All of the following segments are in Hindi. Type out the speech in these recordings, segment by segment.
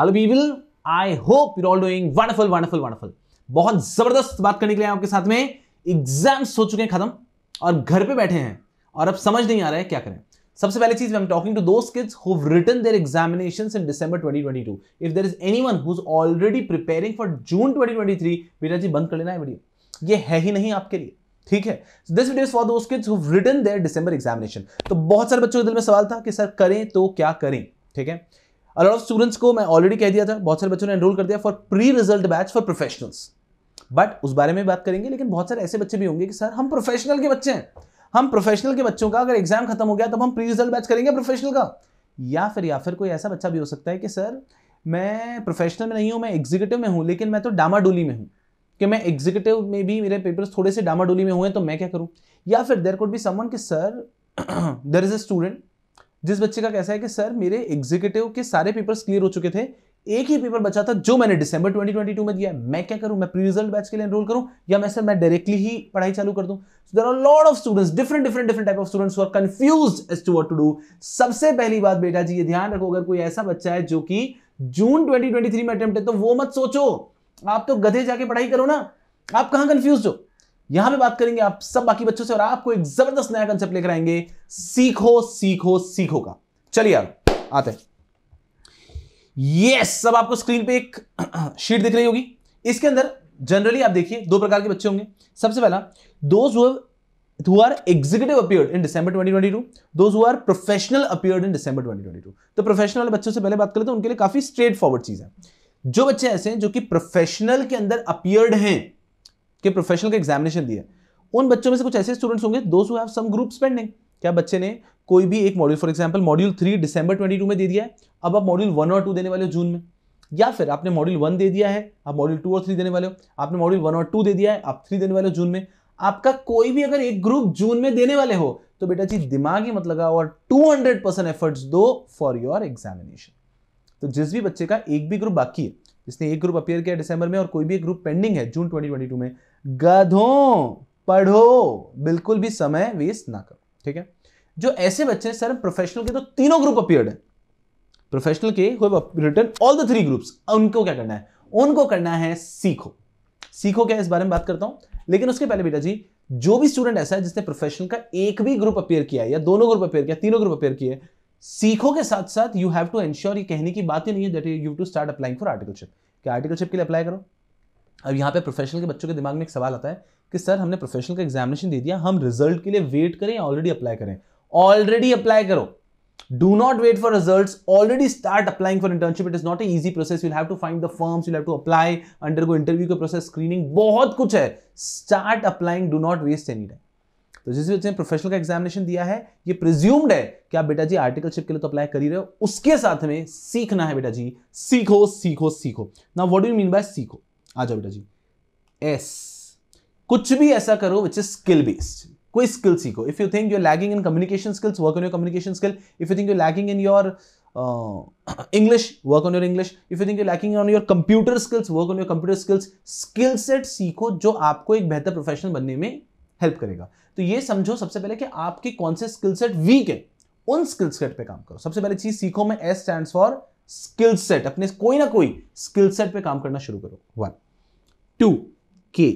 Hello people I hope you're all doing wonderful wonderful wonderful बहुत जबरदस्त बात करने के लिए आपके साथ में एग्जाम्स हो चुके हैं खत्म और घर पे बैठे हैं और अब समझ नहीं आ रहा है क्या करें सबसे पहली चीज I am talking to those kids who written their examinations in December 2022 if there is anyone who is already preparing for June 2023 बेटा जी बंद कर लेना है वीडियो ये है ही नहीं आपके लिए ठीक है this video is for those kids who written their December examination तो बहुत सारे बच्चों के दिल में सवाल था कि सर करें तो क्या करें ठीक है अलॉट ऑफ स्टूडेंट्स को मैं ऑलरेडी कह दिया था बहुत सारे बच्चों ने एनरोल कर दिया for pre result batch for professionals but उस बारे में बात करेंगे लेकिन बहुत सारे ऐसे बच्चे भी होंगे कि सर हम प्रोफेशनल के बच्चे हैं हम प्रोफेशनल के बच्चों का अगर एग्जाम खत्म हो गया तब हम प्री रिजल्ट बैच करेंगे प्रोफेशनल का या फिर या फिर कोई ऐसा बच्चा भी हो सकता है कि सर मैं प्रोफेशनल में नहीं हूँ मैं एग्जीक्यूटिव में हूँ लेकिन मैं तो डामाडोली में हूँ कि मैं एग्जीक्यूटिव में भी मेरे पेपर्स थोड़े से डामाडोली में हुए हैं तो मैं क्या करूँ या फिर देर कुड बी समन कि sir there is a student जिस बच्चे का कैसा है कि सर मेरे एग्जीक्यूटिव के सारे पेपर्स क्लियर हो चुके थे एक ही पेपर बचा था जो मैंने दिसंबर 2022 में दिया मैं क्या करूं मैं प्री रिजल्ट बैच के लिए एनरोल करूं या मैं सर मैं डायरेक्टली ही पढ़ाई चालू कर दूं so there are lot of students different different different type of students who are confuse as to what to do सबसे पहली बात बेटा जी ये ध्यान रखो अगर कोई ऐसा बच्चा है जो कि जून 2023 में अटेम्प्ट है तो वो मत सोचो आप तो गधे जाके पढ़ाई करो ना आप कहां कंफ्यूज हो यहां पे बात करेंगे आप सब बाकी बच्चों से और आपको एक जबरदस्त नया कंसेप्ट लेकर आएंगे सीखो सीखो सीखो का चलिए यार आते यस सब आपको स्क्रीन पे एक शीट दिख रही होगी इसके अंदर जनरली आप देखिए दो प्रकार के बच्चे होंगे सबसे पहला those who are executive appeared in December 2022, those who are professional appeared in December 2022. तो प्रोफेशनल वाले बच्चों से पहले बात करें तो उनके लिए काफी स्ट्रेट फॉरवर्ड चीज है जो बच्चे ऐसे हैं जो कि प्रोफेशनल के अंदर अपियर्ड हैं के प्रोफेशनल का एग्जामिनेशन दिया उन बच्चों में से कुछ ऐसे स्टूडेंट्स होंगे दो हैव सम ग्रुप स्पेंडिंग क्या बच्चे ने कोई भी एक module for example module three December twenty two में दे दिया है अब आप मॉड्यूल वन और टू देने वाले हो जून में या फिर आपने मॉड्यूल वन दे दिया है आप मॉड्यूल टू और थ्री देने वाले हो आपने मॉड्यूल वन और टू दे दिया है आप थ्री देने वाले हो जून में आपका कोई भी अगर एक ग्रुप जून में देने वाले हो तो बेटा जी दिमाग ही मत लगाओ और 200 परसेंट एफर्ट्स दो फॉर योर एग्जामिनेशन तो जिस भी बच्चे का एक भी ग्रुप बाकी है जिसने एक ग्रुप अपेयर किया दिसंबर में और कोई भी एक ग्रुप पेंडिंग है जून 2022 में गधों पढ़ो बिल्कुल भी समय वेस्ट ना करो ठीक है जो ऐसे बच्चे हैं सर प्रोफेशनल के तो तीनों ग्रुप अपियर्ड है प्रोफेशनल के written all the three groups उनको क्या करना है उनको करना है सीखो सीखो क्या इस बारे में बात करता हूं लेकिन उसके पहले बेटा जी जो भी स्टूडेंट ऐसा है जिसने प्रोफेशनल का एक भी ग्रुप अपेयर किया है या दोनों ग्रुप अपेयर किया तीनों ग्रुप अपेयर किए सीखो के साथ साथ यू हैव टू एंश्योर ये कहने की बात ही नहीं है that you to start applying for articleship क्या आर्टिकलशिप के लिए अप्लाई करो अब यहाँ पे प्रोफेशनल के बच्चों के दिमाग में एक सवाल आता है कि सर हमने प्रोफेशनल का एग्जामिनेशन दे दिया हम रिजल्ट के लिए वेट करें ऑलरेडी अप्लाई करें ऑलरेडी अप्लाई करो do not wait for results already start applying for internship it is not a easy process you'll have to find the firms you'll have to apply undergo interview का process screening बहुत कुछ है start applying do not waste any time तो जिस बच्चे ने प्रोफेशनल का एग्जामिनेशन दिया है ये प्रिज्यूम्ड है कि आप बेटा जी आर्टिकलशिप के लिए तो अप्लाई कर ही रहे हो उसके साथ में सीखना है बेटा जी सीखो सीखो सीखो ना व्हाट डू मीन बाय सीखो आ जाओ बेटा जी एस कुछ भी ऐसा करो विच इज स्किल बेस्ड कोई स्किल सीखो if you think you're lagging in communication skills work on your communication skill if you think you're lagging in your English work on your English if you think you lacking on your computer skills work on your computer skills skill set सीखो जो आपको एक बेहतर प्रोफेशनल बनने में हेल्प करेगा तो ये समझो सबसे पहले कि आपके कौन से स्किल सेट वीक है उन स्किल सेट पे काम करो सबसे पहले चीज सीखो मैं S stand for skill set अपने कोई ना कोई स्किल सेट पे काम करना शुरू करो वन टू के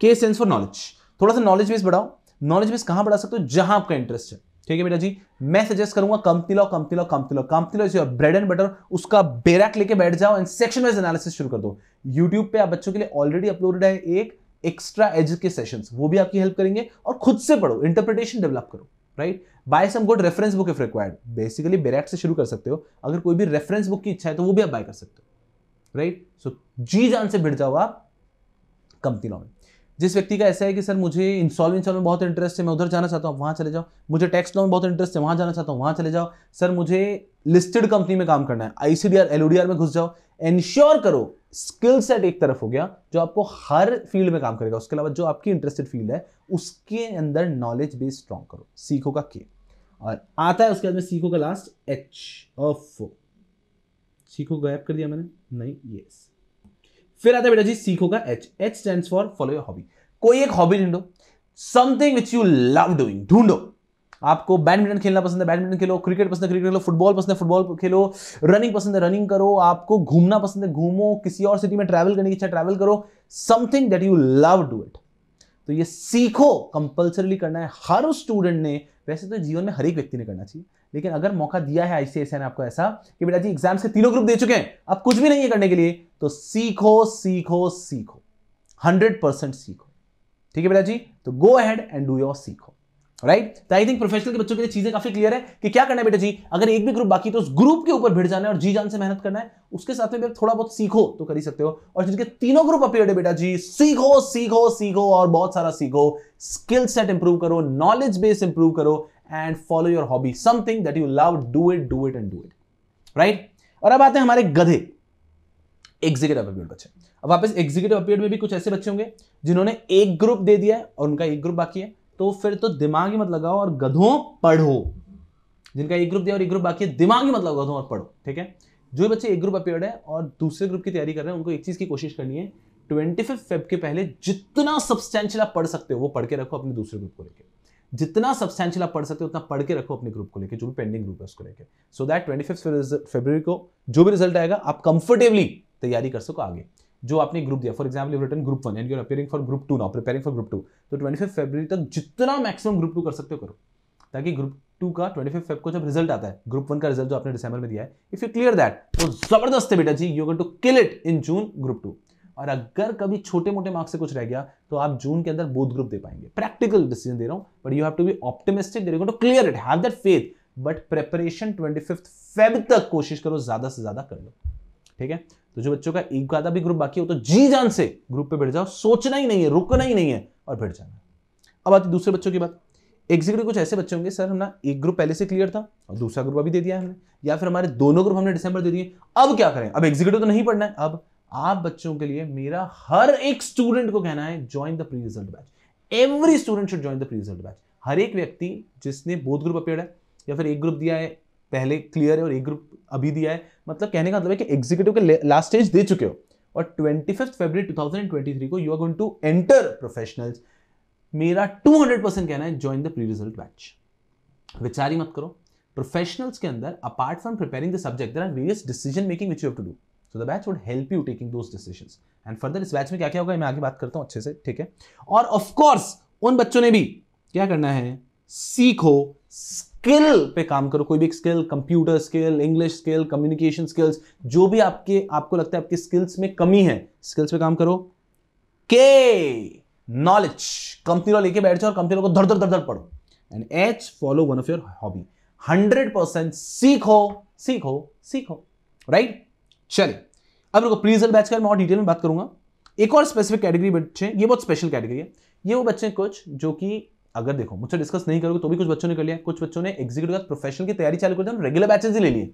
के सेंस फॉर नॉलेज थोड़ा सा नॉलेज बेस बढ़ाओ नॉलेज बेस कहां बढ़ा सकते हो जहां आपका इंटरेस्ट है ठीक है बेटा जी मैं सजेस्ट करूंगा company law company law company law company law bread and butter उसका बेरैक लेके बैठ जाओ एंड सेक्शन वाइज एनालिसिस शुरू कर दो यूट्यूब पे आप बच्चों के लिए ऑलरेडी अपलोडेड है एक एक्स्ट्रा एजुके सेशन वो भी आपकी हेल्प करेंगे और खुद से पढ़ो इंटरप्रिटेशन डेवलप करो right by some good reference book if required basically bare act से शुरू कर सकते हो अगर कोई भी रेफरेंस बुक की इच्छा है तो वो भी आप बाय कर सकते हो राइट सो जी जान से भिड़ जाओ आप कंपनी लॉ में जिस व्यक्ति का ऐसा है कि सर मुझे इंस्टॉलमेंट में बहुत इंटरेस्ट है मैं उधर जाना चाहता हूँ वहाँ चले जाओ मुझे टैक्स लॉ में बहुत इंटरेस्ट है वहाँ जाना चाहता हूँ वहाँ चले जाओ सर मुझे लिस्टेड कंपनी में काम करना है आईसीडीआर एलओडीआर में घुस जाओ एंश्योर करो स्किल सेट एक तरफ हो गया जो आपको हर फील्ड में काम करेगा उसके अलावा जो आपकी इंटरेस्टेड फील्ड है उसके अंदर नॉलेज बेस स्ट्रांग करो सीखो का के और आता है उसके बाद में सीखो का लास्ट एच ऑफ सीखो गायब कर दिया मैंने नहीं यस फिर आता है बेटा जी सीखो का H H stand for follow your hobby कोई एक हॉबी ढूंढो something which you love doing ढूंढो आपको बैडमिंटन खेलना पसंद है बैडमिंटन खेलो क्रिकेट पसंद है क्रिकेट खेलो फुटबॉल पसंद है फुटबॉल खेलो रनिंग पसंद है रनिंग करो आपको घूमना पसंद है घूमो किसी और सिटी में ट्रैवल करने की इच्छा ट्रैवल करो something that you love do it तो ये सीखो कंपल्सरली करना है हर स्टूडेंट ने वैसे तो जीवन में हर एक व्यक्ति ने करना चाहिए लेकिन अगर मौका दिया है आईसीएसआई ने आपको ऐसा कि बेटा जी एग्जाम्स के तीनों ग्रुप दे चुके हैं अब कुछ भी नहीं है करने के लिए तो सीखो सीखो सीखो हंड्रेड परसेंट सीखो ठीक है बेटा जी तो go ahead and do your सीखो राइट तो आई थिंक प्रोफेशनल के बच्चों के लिए चीजें काफी क्लियर है कि क्या करना है बेटा जी अगर एक भी ग्रुप बाकी तो उस ग्रुप के ऊपर भिड़ जाना है और जी जान से मेहनत करना है उसके साथ में भी थोड़ा बहुत सीखो तो कर ही सकते हो और जिनके तीनों ग्रुप अपीयर है बेटा जी सीखो सीखो सीखो और बहुत सारा सीखो स्किल सेट इंप्रूव करो नॉलेज बेस इंप्रूव करो and follow your hobby something that you love do it do it and do it right और अब आते हैं हमारे गधे एग्जीक्यूटिव अपीयर बच्चे अब वापस एग्जीक्यूटिव अपीयर में भी कुछ ऐसे बच्चे होंगे जिन्होंने एक ग्रुप दे दिया है और उनका एक ग्रुप बाकी है तो फिर तो दिमाग ही मत लगाओ और गधों पढ़ो जिनका एक ग्रुप दिया और एक ग्रुप बाकी है दिमाग ही मत लगाओ गधों और पढ़ो ठीक है जो बच्चे एक ग्रुप अपेयर्ड है और दूसरे ग्रुप की तैयारी कर रहे हैं उनको एक चीज़ की कोशिश करनी है ट्वेंटी फिफ्थ फेब के पहले जितना सब्सटैंशियल आप पढ़ सकते हो वो पढ़ के रखो अपने दूसरे ग्रुप को लेकर जितना सब्सटैंशियल आप पढ़ सकते हो उतना पढ़ के रखो अपने ग्रुप को लेकर जो भी पेंडिंग ग्रुप है उसको लेकर so that twenty fifth February को जो भी रिजल्ट आएगा आप कंफर्टेबली तैयारी कर सको आगे जो आपने ग्रुप दिया for example written group one and you're appearing for group two now preparing for group two तो ट्वेंटी फिफ्थ फेब्रवरी तक जितना मैक्सिमम ग्रुप टू कर सकते हो करो ताकि ग्रुप टू का ट्वेंटी फिफ्थ फेब को जब रिजल्ट आता है ग्रुप वन का रिजल्ट जो आपने डिसंबर में दिया है इफ यू क्लियर दैट तो जबरदस्त है बेटा जी you going to kill it in June group two और अगर कभी छोटे मोटे मार्क्स से कुछ रह गया तो आप जून के अंदर बोध ग्रुप दे पाएंगे प्रैक्टिकल डिसीजन दे रहा हूं but you have to be optimistic there to clear it have that faith but preparation twenty fifth Feb तक कोशिश करो ज्यादा से ज्यादा कर लो ठीक है तो जो बच्चों का एक आधा भी ग्रुप बाकी हो तो जी जान से ग्रुप पे बैठ जाओ सोचना ही नहीं है रुकना ही नहीं है और बैठ जाना अब आती दूसरे बच्चों की बात एग्जीक्यूटिव कुछ ऐसे बच्चे होंगे सर हमने एक ग्रुप पहले से क्लियर था और दूसरा ग्रुप अभी दे दिया हमने या फिर हमारे दोनों ग्रुप हमने डिसंबर दे दिए अब क्या करें अब एग्जीक्यूटिव तो नहीं पढ़ना है अब आप बच्चों के लिए मेरा हर एक स्टूडेंट को कहना है join the pre result batch every student should join the pre result batch हर एक व्यक्ति जिसने बोध ग्रुप अपेयर है या फिर एक ग्रुप दिया है पहले क्लियर है और एक ग्रुप अभी दिया है मतलब कहने का मतलब है कि एग्जीक्यूटिव के लास्ट स्टेज दे चुके हो और ट्वेंटी फिफ्थ फेबर टू को you are going to enter professional मेरा टू हंड्रेड कहना है join the pre result batch विचार ही मत करो प्रोफेशनल्स के अंदर apart from preparing the subject there are various decision making which you have to do so the batch would help you taking those decisions and इस बैच में क्या क्या होगा मैं आगे बात करता हूँ अच्छे से ठीक है और ऑफकोर्स उन बच्चों ने भी क्या करना है सीखो स्किल पे काम करो कोई भी skill computer skill English skill communication skills जो भी आपके आपको लगता है आपकी स्किल्स में कमी है स्किल्स पे काम करो के नॉलेज कंपनी लॉ लेके बैठ जाओ और कंपनी लॉ को धर धर धर धर पढ़ो and each follow one of your hobby hundred percent सीखो सीखो सीखो राइट चलिए अब रुको प्रीजल बैच का मैं और डिटेल में बात करूंगा एक और स्पेसिफिक कैटेगरी बच्चे ये बहुत स्पेशल कैटेगरी है ये वो बच्चे कुछ जो कि अगर देखो मुझसे डिस्कस नहीं करोगे तो भी कुछ बच्चों ने कर लिया कुछ बच्चों ने एग्जीक्यूटिव का प्रोफेशनल की तैयारी चालू कर दिया रेगुलर बैचेज ही ले लिए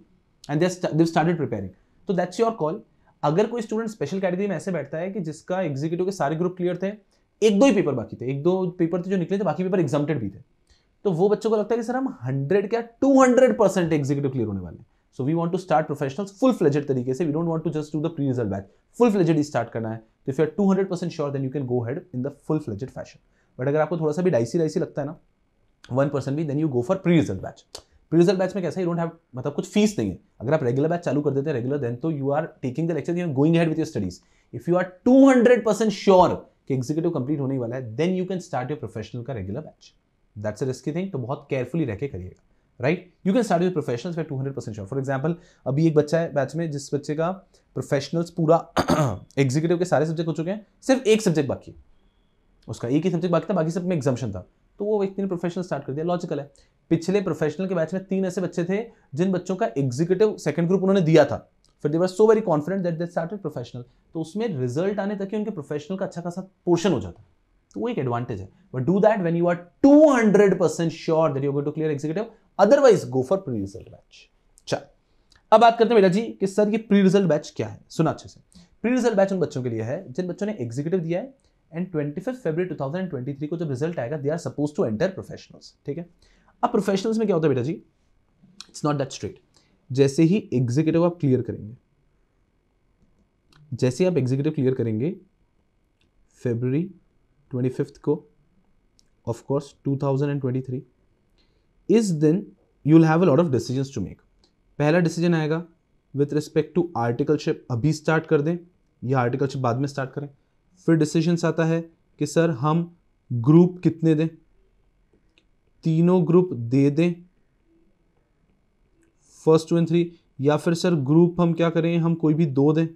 एंड दे स्टार्टेड प्रिपेयरिंग तो दैट्स योर कॉल अगर कोई स्टूडेंट स्पेशल कैटेगरी में ऐसे बैठता है कि जिसका एग्जीक्यूटिव के सारे ग्रुप क्लियर थे एक दो ही पेपर बाकी थे एक दो पेपर थे जो निकले थे बाकी पेपर एग्जामेड भी थे तो वो बच्चों को लगता है कि सर हम हंड्रेड क्या two hundred percent executive clear होने वाले so we want to start professional full fledged तरीके से we don't want to just do the pre result batch full fledged ही स्टार्ट करना है तो if you are two hundred percent sure then you can go head in the full fledged fashion but अगर आपको थोड़ा सा भी डाइसी डाइसी लगता है ना वन परसेंट भी then you go for pre result batch pre result batch में कैसा यू डोंट हैव मतलब कुछ फीस नहीं है अगर आप रेगुलर बैच चालू कर देते हैं रेगुलर देन तो you are taking the lecture you are going head with your studies if you are two hundred percent sure कि एग्जीक्यूटिव कंप्लीट होने वाला है then you can start your professional का regular batch that's a risky thing तो बहुत केयरफुली रह के करिएगा right you can start your professionals way two hundred percent sure for example अभी एक बच्चा है बैच में जिस बच्चे का प्रोफेशनल्स पूरा एग्जीक्यूटिव के सारे सब्जेक्ट हो चुके हैं सिर्फ एक सब्जेक्ट बाकी है उसका एक ही सब्जेक्ट बाकी था बाकी सब में एग्जामेशन था तो वो व्यक्ति ने प्रोफेशनल स्टार्ट कर दिया लॉजिकल है पिछले प्रोफेशनल के बैच में तीन ऐसे बच्चे थे जिन बच्चों का एग्जीक्यूटिव सेकंड ग्रुप उन्होंने दिया था फिर they were so very confident that they started professional तो उसमें रिजल्ट आने तक ही उनके प्रोफेशनल का अच्छा खासा पोर्शन हो जाता तो वो एक एडवांटेज है but do that when you are two hundred percent sure that you go to clear executive otherwise go for pre result batch चल अब बात करते हैं बेटा जी कि सर ये प्री रिजल्ट बैच क्या है सुना अच्छे से प्री रिजल्ट बैच उन बच्चों के लिए है जिन बच्चों ने एग्जीक्यूटिव दिया है and twenty fifth favour two thousand twenty three को जब रिजल्ट आएगा they are suppose to enter professionals ठीक है अब प्रोफेशनल्स में क्या होता है बेटा जी इट्स नॉट दैट स्ट्रिक्ट जैसे ही एग्जीक्यूटिव आप क्लियर करेंगे जैसे ही आप एग्जीक्यूटिव क्लियर करेंगे फेबररी ट्वेंटी फिफ्थ को of course two thousand and twenty three इस दिन you will have a lot of decision to make पहला डिसीजन आएगा विथ रिस्पेक्ट टू आर्टिकलशिप अभी स्टार्ट कर दें या आर्टिकलशिप बाद में स्टार्ट करें फिर डिसीजंस आता है कि सर हम ग्रुप कितने दें तीनों ग्रुप दे दें फर्स्ट टू एंड थ्री या फिर सर ग्रुप हम क्या करें हम कोई भी दो दें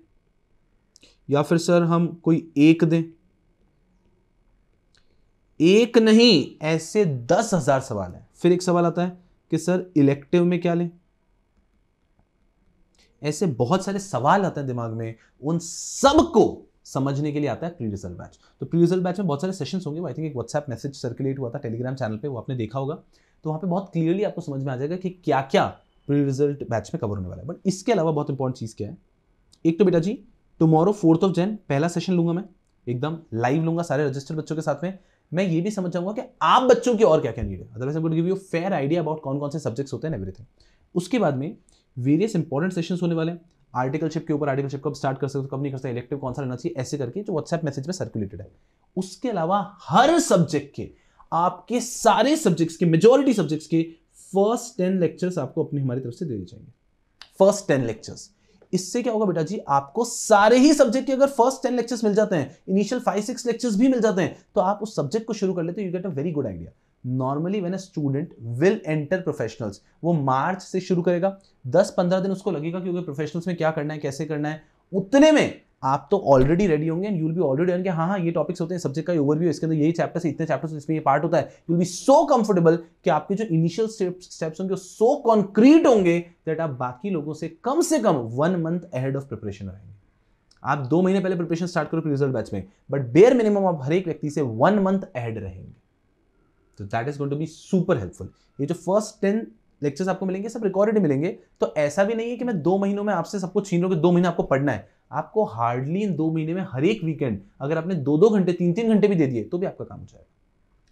या फिर सर हम कोई एक दें एक नहीं ऐसे दस हजार सवाल है फिर एक सवाल आता है कि सर इलेक्टिव में क्या लें ऐसे बहुत सारे सवाल आते हैं दिमाग में उन सब को समझने के लिए आता है प्री रिजल्ट बैच तो प्री रिजल्ट बैच में बहुत सारे सेशन होंगे आई थिंक एक व्हाट्सएप मैसेज सर्कुलेट हुआ था टेलीग्राम चैनल पर वो आपने देखा होगा तो वहाँ पर बहुत क्लियरली आपको समझ में आ जाएगा कि क्या क्या प्री रिजल्ट बैच में कवर होने वाला है बट इसके अलावा बहुत इंपॉर्टेंट चीज़ क्या है एक तो बेटा जी टुमारो फोर्थ ऑफ जैन पहला सेशन लूंगा मैं एकदम लाइव लूंगा सारे रजिस्टर्ड बच्चों के साथ में मैं ये भी समझ जाऊंगा कि आप बच्चों की और क्या क्या नीड है otherwise I give you fair idea about कौन कौन से सब्जेक्ट्स होते हैं एवरीथिंग उसके बाद में वेरियस इंपॉर्टेंट सेशंस होने वाले हैं आर्टिकलशिप के ऊपर आर्टिकलशिप को स्टार्ट कर सकते हो कब नहीं कर सकते इलेक्टिव कौन सा लेना चाहिए ऐसे करके जो व्हाट्सएप मैसेज में सर्कुलेटेड है उसके अलावा हर सब्जेक्ट के आपके सारे सब्जेक्ट्स के मेजोरिटी सब्जेक्ट्स के फर्स्ट टेन लेक्चर्स आपको अपनी हमारी तरफ से दे दिए जाएंगे फर्स्ट टेन लेक्चर्स इससे क्या होगा बेटा जी आपको सारे ही सब्जेक्ट के अगर फर्स्ट टेन लेक्चर्स मिल जाते हैं इनिशियल फाइव सिक्स लेक्चर्स भी मिल जाते हैं तो आप उस सब्जेक्ट को शुरू कर लेते हो you get a very good idea normally when a student will enter professionals वो मार्च से शुरू करेगा दस पंद्रह दिन उसको लगेगा क्योंकि प्रोफेशनल्स में क्या करना है कैसे करना है उतने में आप तो ऑलरेडी रेडी होंगे and you will be already कि हाँ हाँ ये टॉपिक्स होते हैं सब्जेक्ट का ओवरव्यू इसके अंदर यही चैप्टर्स इतने चैप्टर्स इसमें ये पार्ट होता है you will be so comfortable कि आपके जो इनिशियल स्टेप्स होंगे सो कॉन्क्रीट होंगे दैट आप बाकी लोगों से कम से कम one month ahead of preparation रहेंगे आप दो महीने पहले प्रिपरेशन स्टार्ट करो रिजल्ट बैच में बट बेयर मिनिमम आप हर एक व्यक्ति से वन मंथ अहेड रहेंगे तो that is going to be super helpful ये जो फर्स्ट टेन लेक्चर्स आपको मिलेंगे सब रिकॉर्डेड मिलेंगे तो ऐसा भी नहीं है कि मैं दो महीनों में आपसे सबको छीन रहा दो महीने आपको पढ़ना है आपको हार्डली इन दो महीने में हर एक वीकेंड अगर आपने दो दो घंटे तीन तीन घंटे भी दे दिए तो भी आपका काम हो जाएगा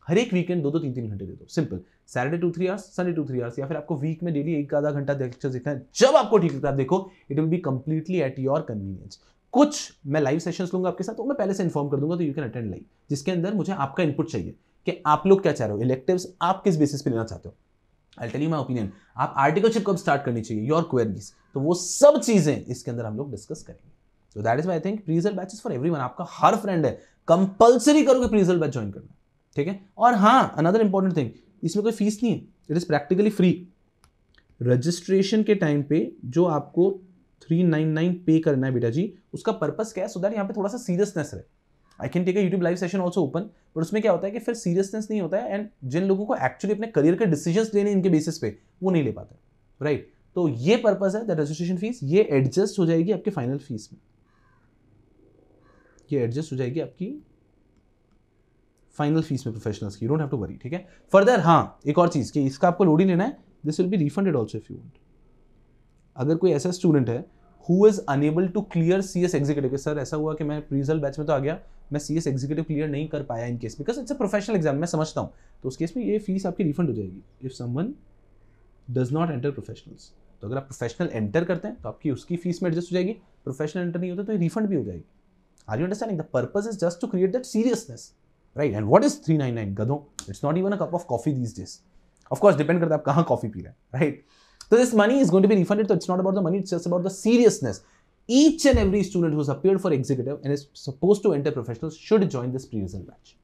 हर एक वीकेंड दो दो तीन तीन घंटे दे दो simple Saturday two three hours Sunday two three hours या फिर आपको वीक में डेली एक आधा घंटा लेक्चर देखना है जब आपको ठीक लगता है देखो it will be completely at your convenience कुछ मैं लाइव सेशंस लूंगा आपके साथ तो मैं पहले से इन्फॉर्म कर दूंगा तो यू कैन अटेंड लाइव जिसके अंदर मुझे आपका इनपुट चाहिए कि आप लोग क्या चाह रहे हो इलेक्टिव आप किस बेसिस पे लेना चाहते हो I tell you my opinion आप आर्टिकलशिप कब स्टार्ट करनी चाहिए योर क्वेरीज तो वो सब चीज़ें इसके अंदर हम लोग डिस्कस करेंगे तो that is I think pre result batch for every आपका हर फ्रेंड है कंपल्सरी करोगे प्रीजल बैच ज्वाइन करना ठीक है और हाँ अनदर इंपॉर्टेंट थिंग इसमें कोई फीस नहीं है it is practically free registration के टाइम पे जो आपको थ्री नाइन नाइन पे करना है बेटा जी उसका पर्पस क्या है सो दैट यहाँ पे थोड़ा सा सीरियसनेस रहे I can take a YouTube live session also open but उसमें क्या होता है कि फिर सीरियसनेस नहीं होता है एंड जिन लोगों को एक्चुअली अपने करियर के डिसीजन लेने इनके बेसिस पे वो नहीं ले पाते राइट right? तो ये पर्पज़ है दैट रजिस्ट्रेशन फीस ये एडजस्ट हो जाएगी आपके फाइनल फीस में ये एडजस्ट हो जाएगी आपकी फाइनल फीस में प्रोफेशनल्स की डोंट हैव टू वरी ठीक है फर्दर हाँ एक और चीज़ कि इसका आपको लोड ही लेना है this will be refunded also if you want अगर कोई ऐसा स्टूडेंट है who is unable to clear C S executive sir ऐसा हुआ कि मैं प्रीजल बैच में तो आ गया मैं सी एस एग्जीक्यूटिव क्लियर नहीं कर पाया in case because it's a professional exam मैं समझता हूँ तो उस केस में ये फीस आपकी रिफंड हो जाएगी if someone does not enter professionals तो अगर आप प्रोफेशनल एंटर करते हैं तो आपकी उसकी फीस में एडजस्ट हो जाएगी प्रोफेशनल एंटर नहीं होता तो रिफंड भी हो जाएगी are you understanding the purpose is just to create that seriousness right and what is three nine nine गदो it's not even a cup of coffee this days of course depend करता है आप कहाँ कॉफी पी रहे हैं राइट तो this money is going to be refunded तो it's not about the money it's just about the seriousness each and every student who's appeared for executive and is supposed to enter professionals should join this pre reason batch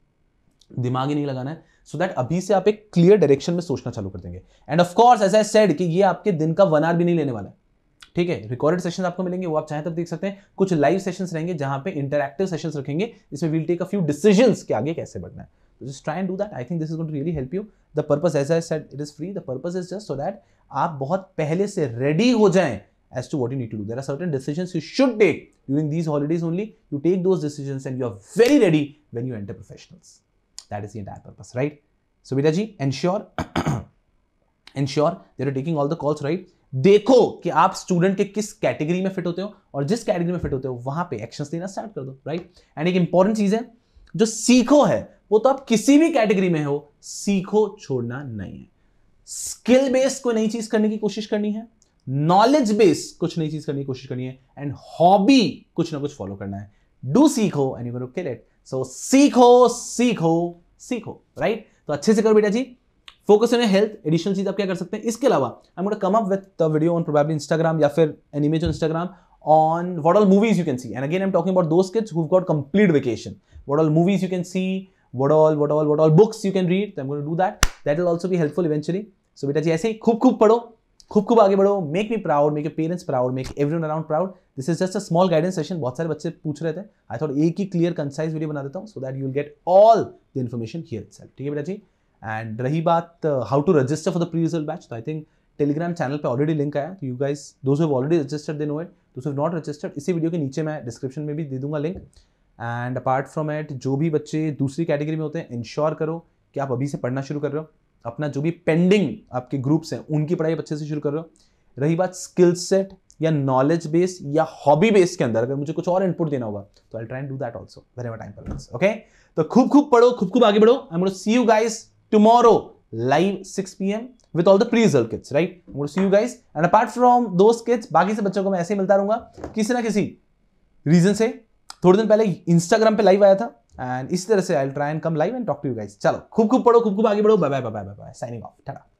दिमाग ही नहीं लगाना है सो so दैट अभी से आप एक क्लियर डायरेक्शन में सोचना चालू कर देंगे and of course as I said कि ये आपके दिन का वन आर भी नहीं लेने वाला है ठीक है रिकॉर्डेड सेशन आपको मिलेंगे वो आप चाहे तब देख सकते हैं कुछ लाइव सेशन रहेंगे जहां पे इंटरक्टिव सेशन रखेंगे इसमें will take a few decision के आगे कैसे बढ़ना है तो just try and do that I think this is going really help you the purpose as I said it is free the purpose is just so that आप बहुत पहले से रेडी हो जाएं as to what you need to do. There are certain decisions you should take during these holidays only. You take those decisions and you are very ready when you enter professionals. That is the entire purpose, right? So, Betaji, ensure, ensure that you're taking all the calls, right? देखो कि आप स्टूडेंट के किस कैटेगरी में फिट होते हो और जिस कैटेगरी में फिट होते हो वहां पे एक्शन लेना स्टार्ट कर दो राइट एंड एक इंपॉर्टेंट चीज है जो सीखो है वो तो आप किसी भी कैटेगरी में हो सीखो छोड़ना नहीं है स्किल बेस्ड कोई नई चीज करने की कोशिश करनी है नॉलेज बेस कुछ नई चीज करने की कोशिश करनी है एंड हॉबी कुछ ना कुछ फॉलो करना है डू सीखो any one okay let so सीखो सीखो सीखो राइट right? तो अच्छे से करो बेटा जी फोकस ऑन हेल्थ एडिशनल चीज आप क्या कर सकते हैं इसके अलावा I am come up video on probably Instagram या फिर an on Instagram on what all movies you can see and again am talking about those kids who got complete vacation what all movies you can see what all what all what all books you can read do that that will also भी हेल्पफुल इवेंचुअली सो बेटा जी ऐसे ही खूब खूब पढ़ो खूब खूब आगे बढ़ो make me proud make parents proud make every one around proud this is just a small guidance session बहुत सारे बच्चे पूछ रहे थे आई थॉट एक ही क्लियर कंसाइज वीडियो बना देता हूँ so that you get all the information here sell ठीक है बेटा जी एंड रही बात how to register for the pre result batch तो आई थिंक टेलीग्राम चैनल पे ऑलरेडी लिंक आया तो you do so already registered they know it so not registered इसी वीडियो के नीचे मैं डिस्क्रिप्शन में भी दे दूंगा link and apart from at जो भी बच्चे दूसरी कैटेगरी में होते हैं इंश्योर करो कि आप अभी से पढ़ना शुरू कर रहे हो अपना जो भी पेंडिंग आपके ग्रुप्स हैं उनकी पढ़ाई अच्छे से शुरू कर रहे हो रही बात स्किल सेट या नॉलेज बेस या हॉबी बेस के अंदर अगर मुझे कुछ और इनपुट देना होगा तो I try do that also very time पर ओके तो खूब खूब पढ़ो खूब खूब आगे बढ़ो I mode see you guys tomorrow live six P M with all the pre result kits right I see you guys and apart from those kits बाकी से बच्चों को मैं ऐसे ही मिलता रहूंगा किसी ना किसी रीजन से थोड़े दिन पहले इंस्टाग्राम पे लाइव आया था एंड इसी तरह से I try and come live and talk to you guys चलो खूब खूब पढ़ो खूब खूब आगे बढ़ो bye bye bye bye bye signing off Tata